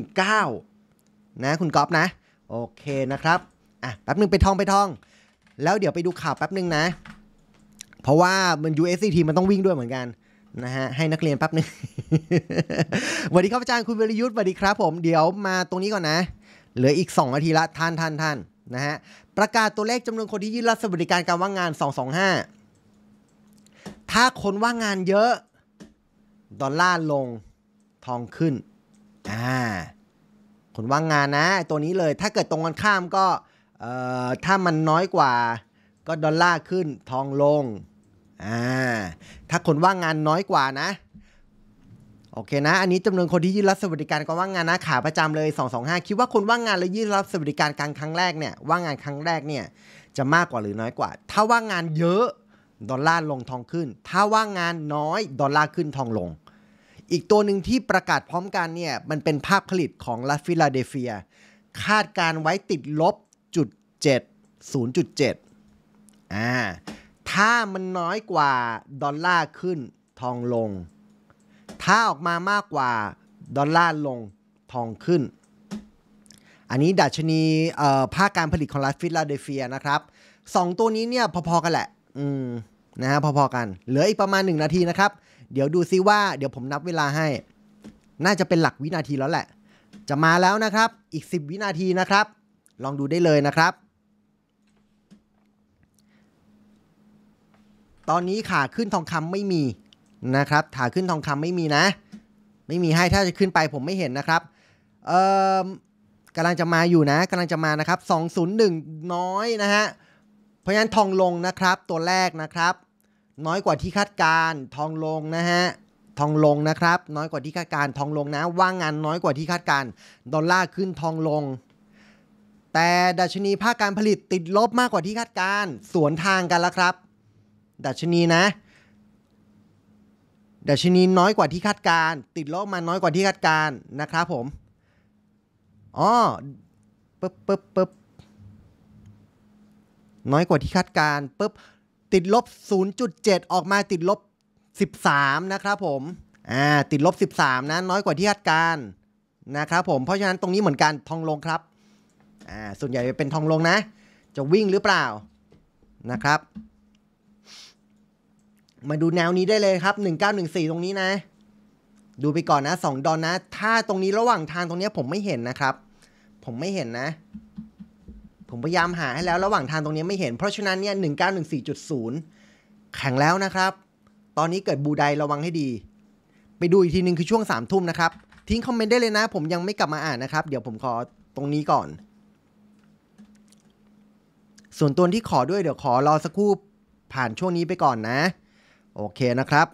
1.219 นะคุณกอล์ฟนะ โอเคนะครับอ่ะแป๊บนึงไปทองไปทอง แล้วเดี๋ยวไปดูข่าวแป๊บนึงนะเพราะว่ามัน USCT มันต้องวิ่งด้วยเหมือนกัน นะฮะ ให้นักเรียนแป๊บนึงสวัสดีครับอาจารย์คุณวิรยุทธ์สวัสดีครับผม เดี๋ยวมาตรงนี้ก่อนนะ เหลืออีก2นาทีละท่านท่านท่านนะฮะ ประกาศตัวเลขจำนวนคนที่ยื่นรับสวัสดิการการว่างงาน 225 ถ้าคนว่างงานเยอะ ดอลลาร์ลง ทองขึ้นอ่าคนว่างงานนะตัวนี้เลยถ้าเกิดตรงกันข้ามก็เอ่อถ้ามันน้อยกว่า ก็ดอลลาร์ขึ้นทองลงอ่าถ้าคนว่างงานน้อยกว่านะโอเคนะอันนี้จำนวนคนที่ยื่นรับสวัสดิการก็ว่างงานนะขาประจำเลย 225คิดว่าคนว่างงานและยื่นรับสวัสดิการกครั้งแรกเนี่ยว่างงานครั้งแรกเนี่ยจะมากกว่าหรือน้อยกว่า ถ้าว่างงานเยอะดอลลาร์ลงทองขึ้น ถ้าว่างงานน้อยดอลลาร์ขึ้นทองลง อีกตัวหนึ่งที่ประกาศพร้อมกันเนี่ยมันเป็นภาพผลิตของรัฟิลาเดเฟียคาดการไว้ติดลบจุดเจ็ดศูนย์จจุดเ็ดอ่าถ้ามันน้อยกว่าดอลลาร์ขึ้นทองลง ถ้าออกมามากกว่าดอลลาร์ลงทองขึ้น อันนี้ดัชนีภาคการผลิตของรัฐฟิลาเดลเฟียนะครับสองตัวนี้เนี่ยพอๆ กันแหละ อืมนะฮะพอๆกัน เหลืออีกประมาณ 1 นาทีนะครับ เดี๋ยวดูซิว่า เดี๋ยวผมนับเวลาให้ น่าจะเป็นหลักวินาทีแล้วแหละ จะมาแล้วนะครับ อีก 10 วินาทีนะครับ ลองดูได้เลยนะครับตอนนี้ขาขึ้นทองคำไม่มีนะครับขาขึ้นทองคำไม่มีนะ ไม่มีให้ถ้าจะขึ้นไปผมไม่เห็นนะครับ เอ่อกำลังจะมาอยู่นะกำลังจะมานะครับ 201 น้อยนะฮะเพราะฉะนั้นทองลงนะครับ ตัวแรกนะครับ น้อยกว่าที่คาดการ ทองลงนะฮะ ทองลงนะครับ น้อยกว่าที่คาดการทองลงนะ ว่างงานน้อยกว่าที่คาดการ ดอลลาร์ขึ้นทองลง แต่ดัชนีภาคการผลิตติดลบมากกว่าที่คาดการสวนทางกันแล้วครับดัชนีนะดัชนีน้อยกว่าที่คาดการ ติดลบมาน้อยกว่าที่คาดการนะครับ ผมอ๋อปึ๊บปึ๊บปึ๊บน้อยกว่าที่คาดการปึ๊บติดลบ 0.7 ออกมาติดลบ 13 นะครับ ผมอ่าติดลบ 13 นะ น้อยกว่าที่คาดการนะครับผมเพราะฉะนั้นตรงนี้เหมือนกันทองลงครับอ่าส่วนใหญ่เป็นทองลงนะ จะวิ่งหรือเปล่านะครับมาดูแนวนี้ได้เลยครับ1914ตรงนี้นะ ดูไปก่อนนะ2ดอนนะ ถ้าตรงนี้ระหว่างทางตรงนี้ผมไม่เห็นนะครับ ผมไม่เห็นนะ ผมพยายามหาให้แล้วระหว่างทางตรงนี้ไม่เห็น เพราะฉะนั้นเนี่ย1914.0แข็งแล้วนะครับ ตอนนี้เกิดบูไดระวังให้ดี ไปดูอีกทีนึงคือช่วง3ทุ่มนะครับ ทิ้งคอมเมนต์ได้เลยนะ ผมยังไม่กลับมาอ่านนะครับ เดี๋ยวผมขอตรงนี้ก่อน ส่วนตัวที่ขอด้วยเดี๋ยวขอรอสักครู่ผ่านช่วงนี้ไปก่อนนะโอเคนะครับ ภ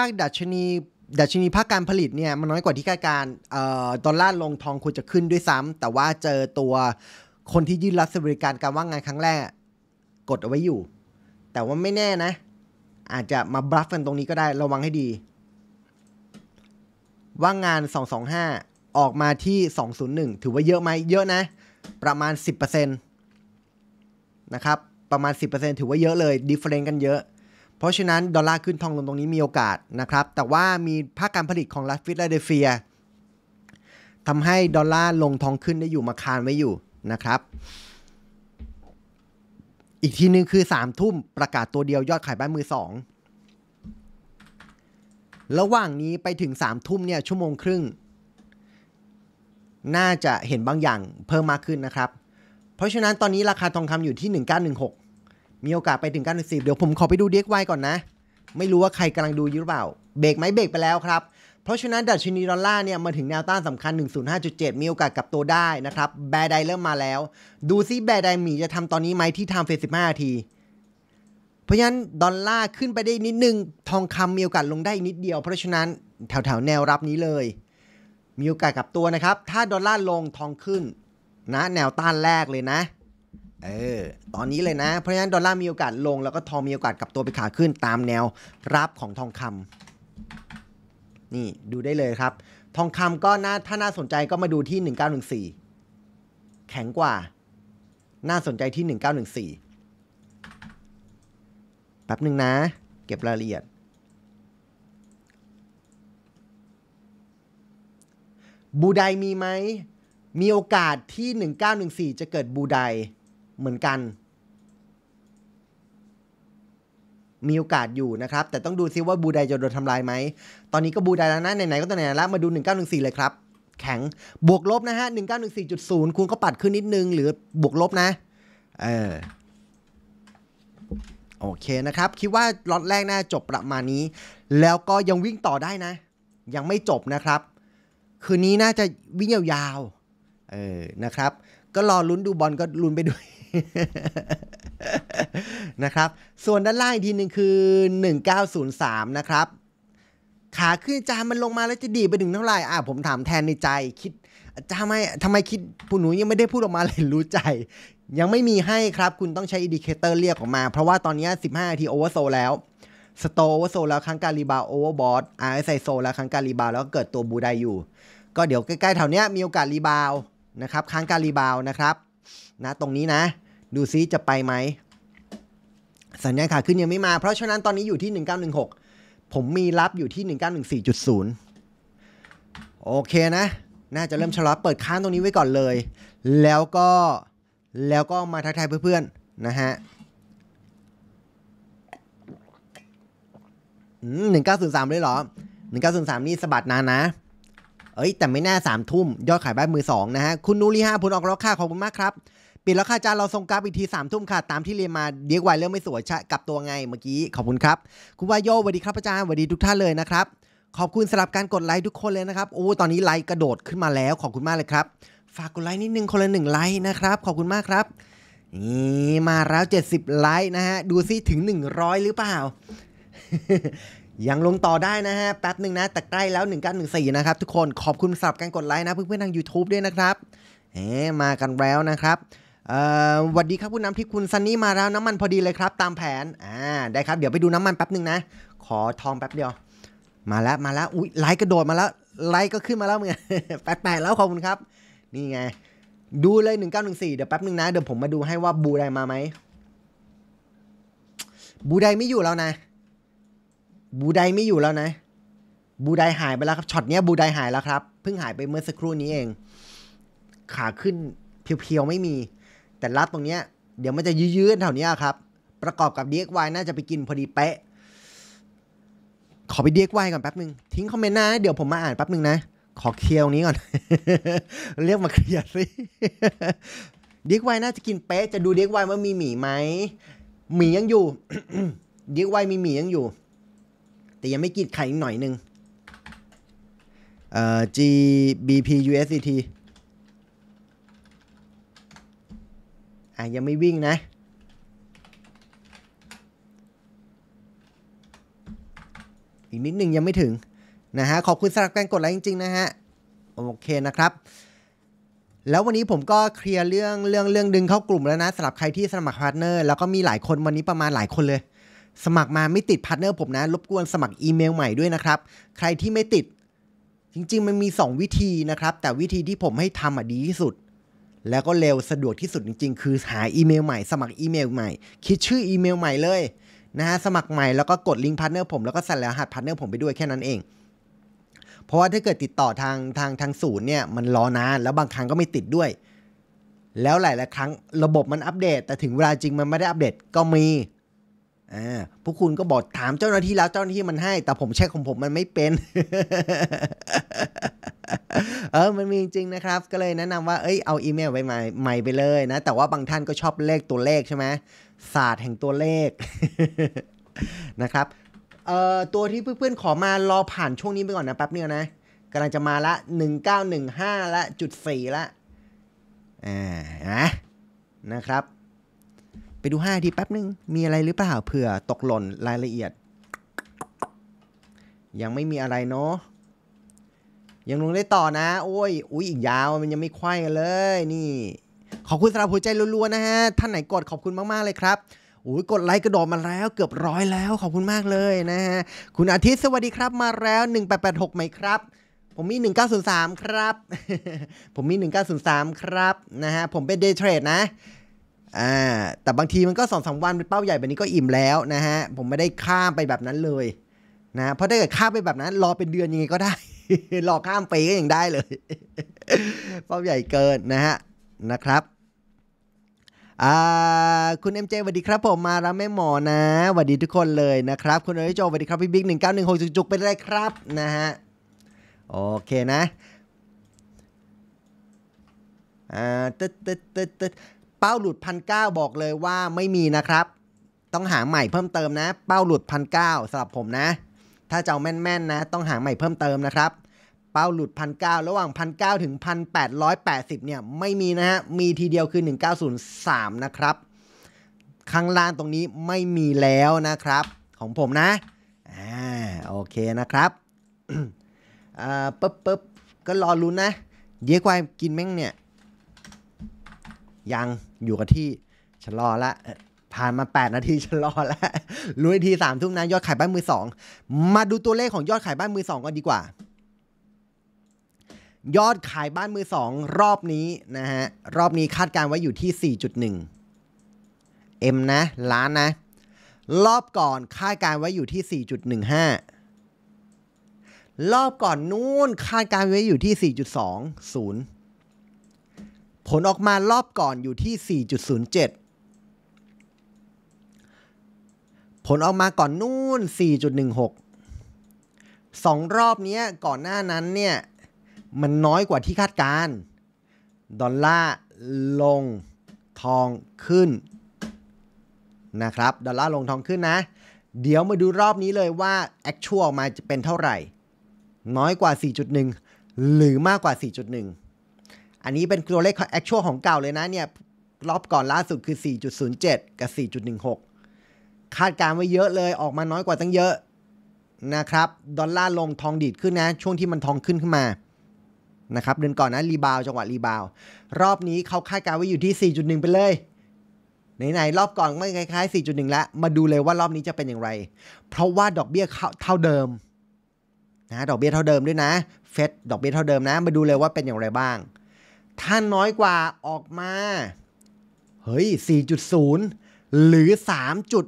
าคดัชนีดัชนีภาคการผลิตเนี่ย มันน้อยกว่าที่คาดการดอลลาร์ลงทองควรจะขึ้นด้วยซ้ำแต่ว่าเจอตัวคนที่ยื่นรับสบริการการว่างงานครั้งแรก กดเอาไว้อยู่ แต่ว่าไม่แน่นะ อาจจะมาบลัฟกันตรงนี้ก็ได้ระวังให้ดี ว่างงาน 225ออกมาที่ 201 ถือว่าเยอะไหมเยอะนะ ประมาณ 10%นะครับ ประมาณ 10%ถือว่าเยอะเลยดิเฟอเรนซ์กันเยอะ เพราะฉะนั้น ดอลลาร์ขึ้นทองลงตรงนี้มีโอกาสนะครับ แต่ว่ามีภาคการผลิตของรัสฟิละเดเฟียทำให้ดอลลาร์ลงทองขึ้นได้อยู่มาคานไว้อยู่นะครับ อีกทีนึงคือ 3 ทุ่มประกาศตัวเดียว ยอดขายบ้านมือ 2 ระหว่างนี้ไปถึง3ทุ่มเนี่ยชั่วโมงครึ่งน่าจะเห็นบางอย่างเพิ่มมากขึ้นนะครับ เพราะฉะนั้นตอนนี้ราคาทองคำอยู่ที่ 1916 มีโอกาสไปถึง910 เดี๋ยวผมขอไปดูเด็กวก่อนนะ ไม่รู้ว่าใครกำลังดูอยู่หรือเปล่า เบรกไหมเบรกไปแล้วครับ เพราะฉะนั้นดัชนีดอลลาร์เนี่ยมาถึงแนวต้านสำคัญ 105.7 มีโอกาสกลับตัวได้นะครับ แบร์ไดเริ่มมาแล้วดูซิแบร์ไดมีจะทำตอนนี้ไหมที่ไทม์เฟสสิบหนาที เพราะฉะนั้นดอลลาร์ขึ้นไปได้นิดนึงทองคำมีโอกาสลงได้นิดเดียว เพราะฉะนั้นแถวๆแนวรับนี้เลยมีโอกาสกลับตัวนะครับ ถ้าดอลลาร์ลงทองขึ้น นะแนวต้านแรกเลยนะ เออ ตอนนี้เลยนะ เพราะฉะนั้นดอลลาร์มีโอกาสลงแล้วก็ทองมีโอกาสกลับตัวไปขาขึ้น ตามแนวรับของทองคำ นี่ดูได้เลยครับ ทองคำก็น่าถ้าน่าสนใจก็มาดูที่ 1914 แข็งกว่า น่าสนใจที่ 1914 แป๊บหนึ่งนะ เก็บรายละเอียดบูไดมีไหม มีโอกาสที่ 1914 จะเกิดบูไดเหมือนกัน มีโอกาสอยู่นะครับ แต่ต้องดูซิว่าบูไดจะโดนทำลายไหม ตอนนี้ก็บูไดแล้วนะ ไหนๆก็ตัวไหนแล้ว มาดู 1914 เลยครับ แข็ง บวกลบนะฮะ1914.0คุณก็ปัดขึ้นนิดนึงหรือบวกลบนะ เออ โอเคนะครับ คิดว่าล็อตแรกน่าจบประมาณนี้ แล้วก็ยังวิ่งต่อได้นะ ยังไม่จบนะครับคืนนี้น่าจะวิ่งยาวๆเออนะครับ ก็รอลุ้นดูบอลก็ลุ้นไปด้วยนะครับ ส่วนด้านล่างอีกทีหนึ่งคือ 1903 นะครับ ขาขึ้นจามันลงมาแล้วจะดีไปถึงเท่าไหร่ อ่าผมถามแทนในใจคิดทำไมทำไมคิดผู้หนูยังไม่ได้พูดออกมาเลยรู้ใจ ยังไม่มีให้ครับ คุณต้องใช้อินดิเคเตอร์เรียกออกมา เพราะว่าตอนนี้15นาทีโอเวอร์โซแล้ว สโตโอเวอร์โซ แล้วครั้งการีบาโอเวอร์บอสอารสไซโซแล้วครั้งการีบาแล้วก็เกิดตัวบูไดอยู่ก็เดี๋ยวใกล้ๆแถวเนี้ยมีโอกาสรีบาวนะครับค้างการรีบาวนะครับ นะ ตรงนี้นะดูซิจะไปไหมสัญญาณขาขึ้นยังไม่มา เพราะฉะนั้นตอนนี้อยู่ที่ 1916 ผมมีรับอยู่ที่ 1914.0 โอเคนะ น่าจะเริ่มชะลอเปิดค้างตรงนี้ไว้ก่อนเลย แล้วก็แล้วก็มาทักทายเพื่อนๆนะฮะหนึ่งเก้าศูนย์สามเลยเหรอหนึ่งเก้าศูนย์สามนี่สะบัดนานนะเอ้ยแต่ไม่แน่สามทุ่มยอดขายบ้านมือสองนะฮะคุณนูริฮาผลออกแล้วค่ะขอบคุณมากครับปิดแล้วค่ะาจานเราส่งกราฟอีกทีสามทุ่มค่ะตามที่เรียนมาเดียกไวเรื่องไม่สวยชะกับตัวไงเมื่อกี้ขอบคุณครับคุณวายโยสวัสดีครับอาจารย์สวัสดีทุกท่านเลยนะครับขอบคุณสำหรับการกดไลค์ทุกคนเลยนะครับ โอ้ตอนนี้ไลค์กระโดดขึ้นมาแล้ว ขอบคุณมากเลยครับ ฝากกดไลค์นิดนึงคนละหนึ่งไลค์นะครับขอบคุณมากครับนี่มาแล้ว70ไลค์นะฮะดูซิถึง 100 หรือเปล่ายังลงต่อได้นะฮะ แป๊บหนึ่งนะ แต่ใกล้แล้ว1914นะครับ ทุกคนขอบคุณสำหรับการกดไลค์นะเพื่อนๆทาง YouTube ด้วยนะครับ เอ๊มากันแล้วนะครับหวัดดีครับคุณน้ำที่คุณซันนี่มาแล้วน้ำมันพอดีเลยครับ ตามแผนอ่าได้ครับเดี๋ยวไปดูน้ำมันแป๊บหนึ่งนะขอทองแป๊บเดียว มาแล้วมาแล้วอุ้ยไลค์กระโดดมาแล้วไลค์ก็ขึ้นมาแล้วมึงแปดแปดแล้วขอบคุณครับ นี่ไง ดูเลย1914เดี๋ยวแป๊บหนึ่งนะ เดี๋ยวผมมาดูให้ว่าบูไดมาไหมบูไดไม่อยู่แล้วนะบูไดไม่อยู่แล้วนะบูไดหายไปแล้วครับช็อตเนี้ยบูไดหายแล้วครับเพิ่งหายไปเมื่อสักครู่นี้เอง ขาขึ้น เพียวๆ ไม่มี แต่รัดตรงเนี้ยเดี๋ยวมันจะยืดๆแถวนี้ครับ ประกอบกับเดวายน่าจะไปกินพอดีเป๊ะ ขอไปเด็กวก่อนแป๊บหนึ่งทิ้งคอมเมนต์นะ เดี๋ยวผมมาอ่านแป๊บหนึ่งนะ ขอเคลียร์นี้ก่อน เรียกมาเคลียร์สิเดวายน่าจะกินเป๊ะจะดูเด็กว่ามีหมีไหมหมียังอยู่เดวายมีหมียังอยู่แต่ยังไม่กินไข่หน่อยนึงเอ่อ GBP USDT อ่ะยังไม่วิ่งนะ อีกนิดหนึ่งยังไม่ถึง นะฮะ ขอบคุณสำหรับการกดไลค์จริงๆนะฮะ โอเคนะครับ แล้ววันนี้ผมก็เคลียร์เรื่องเรื่องเรื่องดึงเข้ากลุ่มแล้วนะสำหรับใครที่สมัครพาร์ทเนอร์ แล้วก็มีหลายคนวันนี้ประมาณหลายคนเลยสมัครมาไม่ติดพาร์ทเนอร์ผมนะ รบกวนสมัครอีเมลใหม่ด้วยนะครับ ใครที่ไม่ติดจริงๆมันมี 2 วิธีนะครับ แต่วิธีที่ผมให้ทำอ่ะดีที่สุด แล้วก็เร็วสะดวกที่สุดจริงๆ คือหาอีเมลใหม่ สมัครอีเมลใหม่ คิดชื่ออีเมลใหม่เลย นะฮะ สมัครใหม่แล้วก็กดลิงก์พาร์ทเนอร์ผมแล้วก็ใส่รหัสพาร์ทเนอร์ผมไปด้วยแค่นั้นเอง เพราะว่าถ้าเกิดติดต่อทางทางทางศูนย์เนี่ยมันรอนานแล้วบางครั้งก็ไม่ติดด้วย แล้วหลายๆครั้งระบบมันอัปเดต แต่ถึงเวลาจริงมันไม่ได้อัปเดตก็มีผู้พวกคุณก็บอกถามเจ้าหน้าที่แล้วเจ้าหน้าที่มันให้ แต่ผมเช็คของผมมันไม่เป็น เออมันมีจริงนะครับ ก็เลยแนะนำว่า เอ้ยเอาอีเมลไปใหม่ใหม่ไปเลยนะ แต่ว่าบางท่านก็ชอบเลขตัวเลขใช่ไหมศาสตร์แห่งตัวเลข นะครับเอ่อตัวที่เพื่อนๆขอมารอผ่านช่วงนี้ไปก่อนนะแป๊บเดียวนะกำลังจะมาละ1915ละจุดสี่ละอ่านะนะครับไปดู5ทีแป๊บนึง มีอะไรหรือเปล่า เผื่อตกหล่นรายละเอียด ยังไม่มีอะไรเนาะ ยังลงได้ต่อนะโอ้ย อุ้ย อีกยาว มันยังไม่ควายกันเลย นี่ ขอบคุณสำหรับหัวใจรัวๆนะฮะ ท่านไหนกดขอบคุณมากๆเลยครับโอ้ยกดไลค์กระโดดมาแล้ว เกือบร้อยแล้ว ขอบคุณมากเลยนะฮะ คุณอาทิตย์สวัสดีครับ มาแล้ว 1886 ไหมครับ ผมมี1903ครับ ผมมี1903ครับนะฮะ ผมเป็นเดย์เทรดนะอ่าแต่บางทีมันก็สองสาวันเป็นเป้าใหญ่แบบนี้ก็อิ่มแล้วนะฮะ ผมไม่ได้ข้ามไปแบบนั้นเลยนะเพราะถ้าเกิดข้ามไปแบบนั้นรอเป็นเดือนยังไงก็ได้รอข้ามไปก็ยังได้เลย เป้าใหญ่เกินนะฮะนะครับคุณ MJ สวัสดีครับผมมาล้วแม่หมอนะสวัสดีทุกคนเลยนะครับคุณอริโจสวัสดีครับพี่บิ๊กหนึ่งเก้าหนึ่งหกจุกๆเป็นไรครับนะฮะโอเคนะอ่าตึ๊ดตึ๊ดตึ๊ดตึ๊ดป้าหลุดพันเบอกเลยว่าไม่มีนะครับ ต้องหาใหม่เพิ่มเติมนะ เป้าหลุดพันเก้าสำหรับผมนะ ถ้าจะาแม่นๆนะต้องหาใหม่เพิ่มเติมนะครับ เป้าหลุดพันเก้าระหว่างพันเก้าถึงพันแปดร้อยแปดสิบเนี่ยไม่มีนะฮะมีทีเดียวคือหนึ่งเก้าศูนย์สามนะครับ ข้างล่างตรงนี้ไม่มีแล้วนะครับ ของผมนะอ่าโอเคนะครับอ่าปึ๊บปึ๊บก็รอรุ้นนะเยอะกว่ากินแม่งเนี่ยยังอยู่กับที่ชะลอละผ่านมา8นาทีชะลอละรู้ทีสามทุ่มนะยอดขายบ้านมือสองมาดูตัวเลขของยอดขายบ้านมือสองกันดีกว่า ยอดขายบ้านมือสองรอบนี้นะฮะรอบนี้คาดการไว้อยู่ที่ 4.1 M นะล้านนะ รอบก่อน คาดการไว้อยู่ที่ 4.15 รอบก่อนนู้นคาดการไว้อยู่ที่ 4.20ผลออกมารอบก่อนอยู่ที่ 4.07 ผลออกมาก่อนนู่น 4.16งรอบนี้ก่อนหน้านั้นเนี่ย มันน้อยกว่าที่คาดการดอลลาร์ลงทองขึ้น นะครับดอลลาร์ลงทองขึ้นนะ เดี๋ยวมาดูรอบนี้เลยว่า actual มาจะเป็นเท่าไหร่ น้อยกว่า 4.1 หรือมากกว่า 4.1อันนี้เป็นตัวเลข actual ของเก่าเลยนะเนี่ยรอบก่อนล่าสุดคือ 4.07 กับ 4.16 คาดการไว้เยอะเลยออกมาน้อยกว่าตั้งเยอะ นะครับดอลลาร์ลงทองดีดขึ้นนะ ช่วงที่มันทองขึ้นขึ้นมานะครับเดือนก่อนนะรีบาวจังหวะรีบาวรอบนี้เขาคาดการไว้อยู่ที่ 4.1 ไปเลยไหนๆรอบก่อนไม่คล้ายๆ 4.1แล้วมาดูเลยว่ารอบนี้จะเป็นอย่างไร เพราะว่าดอกเบี้ยเท่าเดิมนะดอกเบี้ยเท่าเดิมด้วยนะเฟดดอกเบี้ยเท่าเดิมนะ มาดูเลยว่าเป็นอย่างไรบ้างถ้าน้อยกว่าออกมาเฮ้ย4.0 หรือ3จุด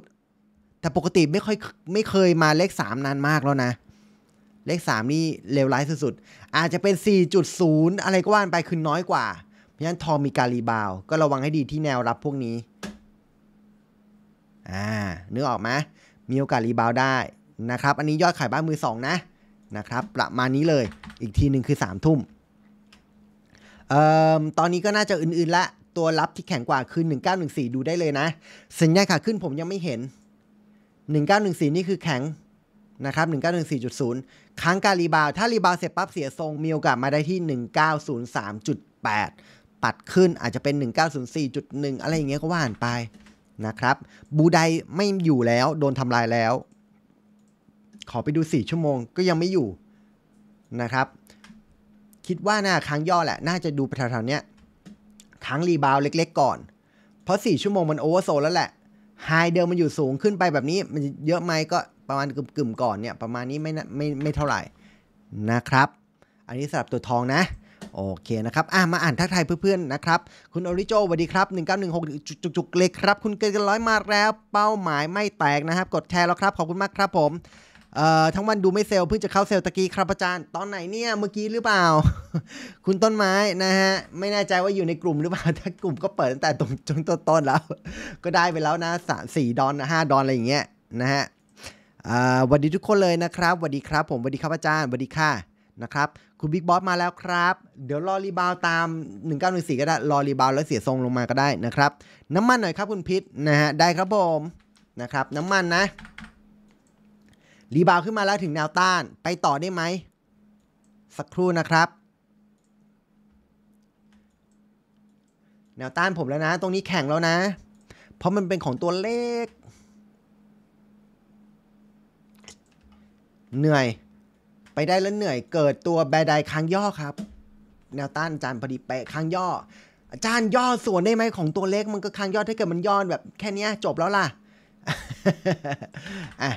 แต่ปกติไม่ค่อยไม่เคยมาเลข 3 นานมากแล้วนะ เลข 3 นี่เลวร้ายสุดๆ อาจจะเป็น 4.0 อะไรก็ว่านไปคือน้อยกว่า เพราะฉะนั้นทอมีการรีบาว ก็ระวังให้ดีที่แนวรับพวกนี้อ่าเนื้อออกไหมมีโอกาสรีบาวได้นะครับอันนี้ยอดขายบ้านมือสองนะนะครับ ประมาณนี้เลยอีกทีหนึ่งคือ3ามทุ่มตอนนี้ก็น่าจะอื่นๆละตัวรับที่แข็งกว่าคือ1914 ดูได้เลยนะ สัญญาณขาขึ้นผมยังไม่เห็น 1914 นี่คือแข็งนะครับ1914.0ค้างการรีบาว ถ้ารีบาวเสร็จปั๊บเสียทรงมีโอกาสมาได้ที่ 1903.8 ปัดขึ้นอาจจะเป็น 1904.1 อะไรอย่างเงี้ยก็ว่านไปนะครับ บูไดไม่อยู่แล้ว โดนทำลายแล้ว ขอไปดู 4 ชั่วโมงก็ยังไม่อยู่นะครับคิดว่าน่าค้างย่อแหละ น่าจะดูแถวๆเนี้ยค้างรีบาวเล็กๆก่อน เพราะ 4 ชั่วโมงมันโอเวอร์โซลแล้วแหละไฮเดิมมันอยู่สูงขึ้นไปแบบนี้ มันเยอะไหมก็ประมาณกึ่มๆก่อนเนี่ยประมาณนี้ไม่ไม่ไม่เท่าไหร่นะครับ อันนี้สำหรับตัวทองนะ โอเคนะครับ อ่ะมาอ่านทักทายเพื่อนๆนะครับ คุณอริโจสวัสดีครับ 1916จุกๆเลยครับคุณเกินกันร้อยมาแล้วเป้าหมายไม่แตกนะครับ กดแชร์แล้วครับขอบคุณมากครับผมเอ่อทั้งวันดูไม่เซลเพิ่งจะเข้าเซลตะกี้ครับอาจารย์ ตอนไหนเนี่ย เมื่อกี้หรือเปล่า คุณต้นไม้นะฮะ ไม่แน่ใจว่าอยู่ในกลุ่มหรือเปล่า ถ้ากลุ่มก็เปิดตั้งแต่ตรงจนต้นแล้ว ก็ได้ไปแล้วนะสามสี่ดอนห้าดอนอะไรอย่างเงี้ยนะฮะสวัสดีทุกคนเลยนะครับสวัสดีครับผมสวัสดีครับอาจารย์สวัสดีค่ะนะครับคุณบิ๊กบอสมาแล้วครับ เดี๋ยวรอรีบาวตาม1 9ึ4ก็ได้ รอรีบาวแล้วเสียทรงลงมาก็ได้นะครับ น้ำมันหน่อยครับคุณพิษนะฮะ ได้ครับผม นะครับ น้ำมันนะรีบาวขึ้นมาแล้วถึงแนวต้านไปต่อได้ไหมสักครู่นะครับ แนวต้านผมแล้วนะ ตรงนี้แข็งแล้วนะ เพราะมันเป็นของตัวเลข เหนื่อย ไปได้แล้วเหนื่อยเกิดตัวแบดายค้างย่อครับ แนวต้านอาจารย์พอดีเปะค้างย่อ อาจารย์ย่อส่วนได้ไหมของตัวเลขมันก็ค้างย่อถ้าเกิดมันย่อแบบ แค่นี้จบแล้วล่ะอ่ะ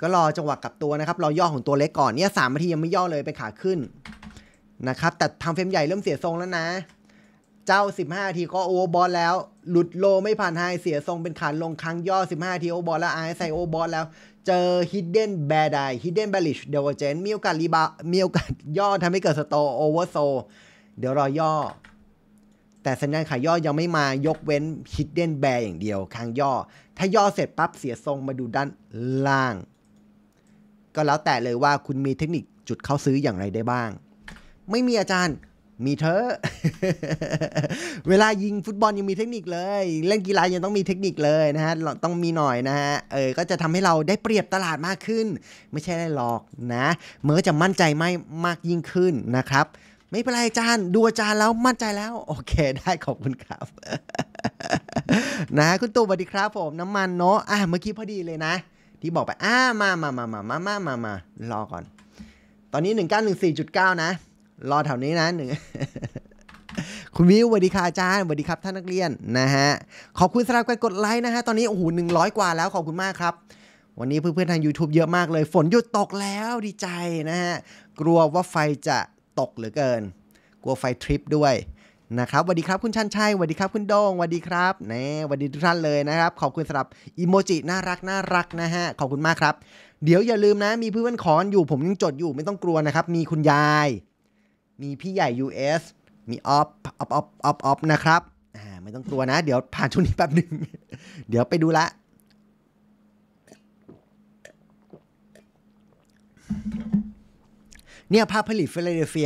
ก็รอจังหวะกลับตัวนะครับเราย่อของตัวเล็กก่อนเนี่ยสามนาทียังไม่ย่อเลย ไปขาขึ้น นะครับ แต่ทางเฟรมใหญ่เริ่มเสียทรงแล้วนะ เจ้า 15ทีก็โอเวอร์บอลแล้ว หลุดโลไม่ผ่านไฮเสียทรงเป็นขาลง ครั้งย่อ 15ทีโอเวอร์บอลแล้วไอใส่โอเวอร์บอลแล้ว เจอฮิดเด้นแบดายฮิดเด้น b e ล r i s h d เ v e r มีโอกาสรีบามีโอกาสย่อทำให้เกิดสโตโอเวอร์โซเดี๋ยวรอย่อ แต่สัญญาณขายย่อยังไม่มายกเว้นิดเด้นแบร์อย่างเดียวค้างย่อถ้าย่อเสร็จปั๊บเสียทรงมาดูด้านล่างก็แล้วแต่เลยว่าคุณมีเทคนิคจุดเข้าซื้ออย่างไรได้บ้าง ไม่มีอาจารย์มีเธอ เวลายิงฟุตบอลยังมีเทคนิคเลย เล่นกีฬายังต้องมีเทคนิคเลยนะฮะต้องมีหน่อยนะฮะเออก็จะทำให้เราได้เปรียบตลาดมากขึ้น ไม่ใช่ได้หลอกนะเมื่อจะมั่นใจไม่มากยิ่งขึ้นนะครับ ไม่เป็นไรอาจารย์ดูอาจารย์แล้ว มั่นใจแล้ว โอเค ได้ขอบคุณครับนะคุณตู่สวัสดีครับผมน้ำมันเนาะอ่ะเมื่อกี้พอดีเลยนะที่บอกไป อ้า มา มา มา มา มา มา มา มารอก่อน ตอนนี้ 1914.9 นะ รอแถวนี้ นะหนึ่งคุณวิวสวัสดี ค่ะ อาจารย์สวัสดีครับ ท่าน นักเรียน นะฮะ ขอบคุณสำหรับ การ กดไลค์ นะฮะ ตอนนี้ โอ้โหหนึ่งร้อยกว่าแล้ว ขอบคุณมากครับ วันนี้เพื่อนๆทาง YouTube เยอะมากเลย ฝน หยุด ตกแล้ว ดีใจนะฮะ กลัว ว่าไฟจะตกเหลือเกิน กลัว ไฟ ทริป ด้วยนะครับสวัสดีครับคุณชันชัยสวัสดีครับคุณโดงสวัสดีครับแน่สวัสดีทุกท่านเลยนะครับ ขอบคุณสำหรับอิโมจิน่ารักน่ารักนะฮะ ขอบคุณมากครับ เดี๋ยวอย่าลืมนะ มีเพื่อนขอนอยู่ ผมยังจดอยู่ไม่ต้องกลัวนะครับ มีคุณยาย มีพี่ใหญ่ US มีออฟออฟออฟออฟออฟนะครับ อ่าไม่ต้องกลัวนะ เดี๋ยวผ่านช่วงนี้แป๊บหนึ่ง เดี๋ยวไปดูละ เนี่ยภาพผลิตฟิลาเดลเฟีย